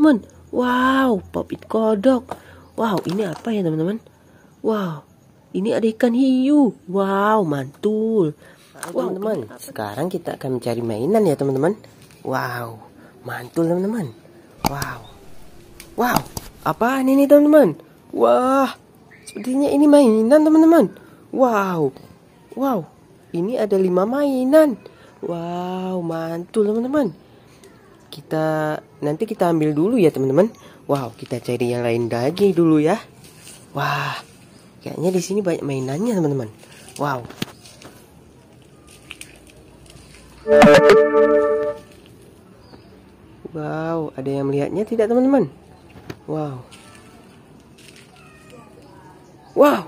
teman-teman wow popit kodok wow ini apa ya teman-teman wow ini ada ikan hiu wow mantul wow teman-teman sekarang kita akan mencari mainan ya teman-teman wow mantul teman-teman wow wow apa ini teman-teman wah sepertinya ini mainan teman-teman wow wow ini ada lima mainan wow mantul teman-teman kita nanti kita ambil dulu ya teman-teman. Wow, kita cari yang lain lagi dulu ya. Wah, kayaknya di sini banyak mainannya teman-teman. Wow. Wow, ada yang melihatnya tidak teman-teman? Wow. Wow.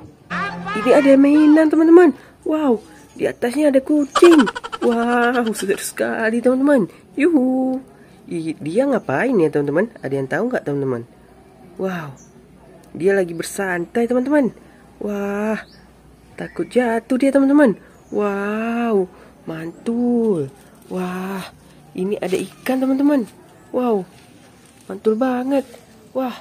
Ini ada mainan teman-teman. Wow, di atasnya ada kucing. Wow, seru sekali teman-teman. Yuhuu dia ngapain ya teman-teman? Ada yang tahu nggak teman-teman? Wow, dia lagi bersantai teman-teman. Wah, takut jatuh dia teman-teman. Wow, mantul. Wah, ini ada ikan teman-teman. Wow, mantul banget. Wah,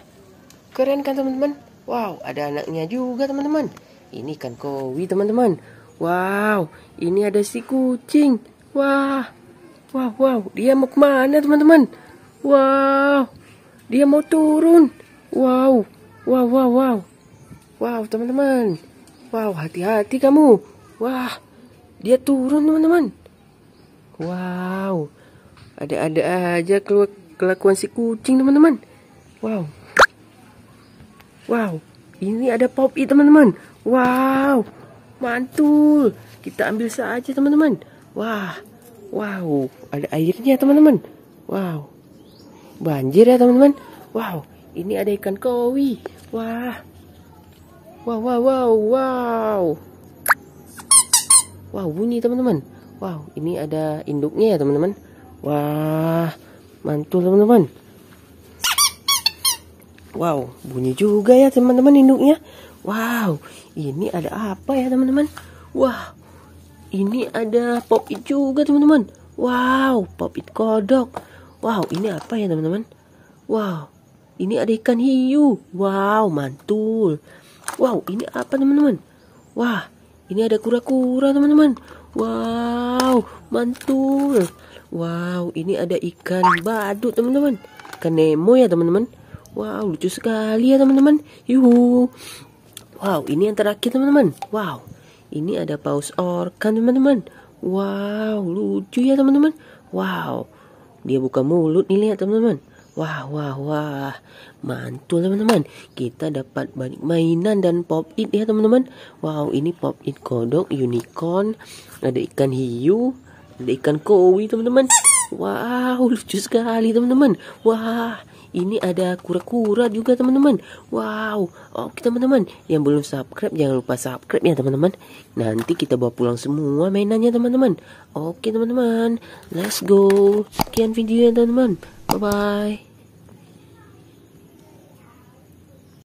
keren kan teman-teman? Wow, ada anaknya juga teman-teman. Ini ikan kowi teman-teman. Wow, ini ada si kucing. Wah, Wow, wow, dia mau kemana teman-teman? Wow, dia mau turun. Wow, wow, wow, wow. Wow, teman-teman. Wow, hati-hati kamu. Wah, dia turun teman-teman. Wow, ada-ada aja kelakuan si kucing teman-teman. Wow. Wow, ini ada pop teman-teman. Wow, mantul. Kita ambil saja teman-teman. Wah. Wow, ada airnya teman-teman. Wow. Banjir ya teman-teman. Wow, ini ada ikan koi. Wah. Wow, wow, wow, wow. Wow, bunyi teman-teman. Wow, ini ada induknya ya teman-teman. Wah, mantul teman-teman. Wow, bunyi juga ya teman-teman induknya. Wow, ini ada apa ya teman-teman? Wah, ini ada pop it juga teman-teman wow pop it kodok wow ini apa ya teman-teman wow ini ada ikan hiu wow mantul wow ini apa teman-teman wah ini ada kura-kura teman-teman wow mantul wow ini ada ikan badut teman-teman ikan nemo ya teman-teman wow lucu sekali ya teman-teman yuhu wow ini yang terakhir teman-teman wow ini ada paus orkan teman-teman. Wow, lucu ya teman-teman. Wow, dia buka mulut nih lihat teman-teman. Wah, wah, wah. Mantul teman-teman. Kita dapat banyak mainan dan pop it ya teman-teman. Wow, ini pop it kodok, unicorn, ada ikan hiu, ada ikan koi teman-teman. Wow, lucu sekali teman-teman. Wah, ini ada kura-kura juga teman-teman. Wow, oke teman-teman. Yang belum subscribe jangan lupa subscribe ya teman-teman. Nanti kita bawa pulang semua mainannya teman-teman. Oke teman-teman, let's go. Sekian video ya teman-teman. Bye-bye.